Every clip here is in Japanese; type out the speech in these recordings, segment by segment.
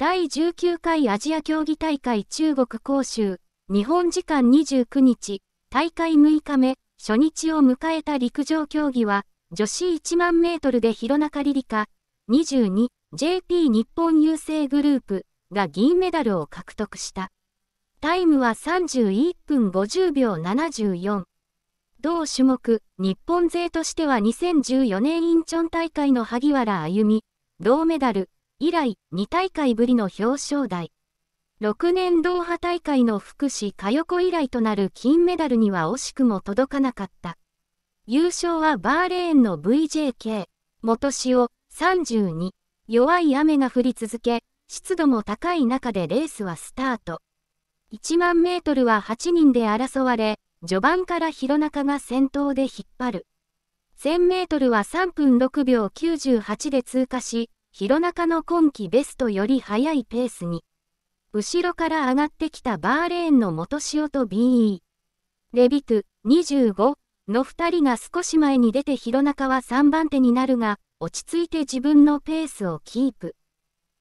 第19回アジア競技大会中国杭州、日本時間29日、大会6日目、初日を迎えた陸上競技は、女子1万メートルで広中リリカ、22、JP 日本郵政グループが銀メダルを獲得した。タイムは31分50秒74。同種目、日本勢としては2014年インチョン大会の萩原歩美、銅メダル、以来2大会ぶりの表彰台。6年ドーハ大会の福祉佳横以来となる金メダルには惜しくも届かなかった。優勝はバーレーンの VJK、元塩32。弱い雨が降り続け、湿度も高い中でレースはスタート。1万メートルは8人で争われ、序盤から弘中が先頭で引っ張る。1000メートルは3分6秒98で通過し、弘中の今季ベストより速いペースに、後ろから上がってきたバーレーンの元潮と BE、レビク25の2人が少し前に出て弘中は3番手になるが、落ち着いて自分のペースをキープ。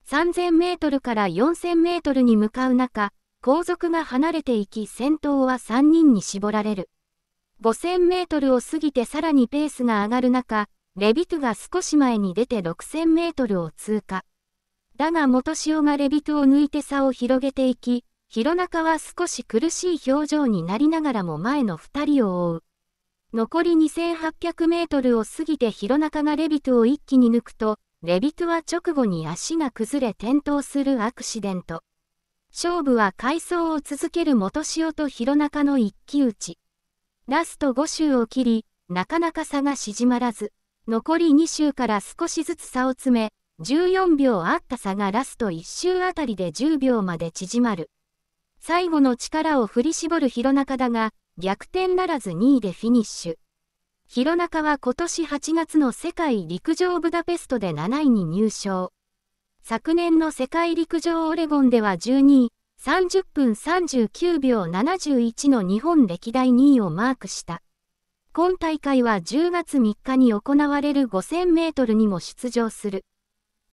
3000メートルから4000メートルに向かう中、後続が離れていき先頭は3人に絞られる。5000メートルを過ぎてさらにペースが上がる中、レビトゥが少し前に出て6000メートルを通過。だが元潮がレビトゥを抜いて差を広げていき、弘中は少し苦しい表情になりながらも前の2人を追う。残り2800メートルを過ぎて弘中がレビトゥを一気に抜くと、レビトゥは直後に足が崩れ転倒するアクシデント。勝負は回走を続ける元潮と弘中の一騎打ち。ラスト5周を切り、なかなか差が縮まらず。残り2周から少しずつ差を詰め、14秒あった差がラスト1周あたりで10秒まで縮まる。最後の力を振り絞る弘中だが、逆転ならず2位でフィニッシュ。弘中は今年8月の世界陸上ブダペストで7位に入賞。昨年の世界陸上オレゴンでは12位、30分39秒71の日本歴代2位をマークした。今大会は10月3日に行われる5000メートルにも出場する。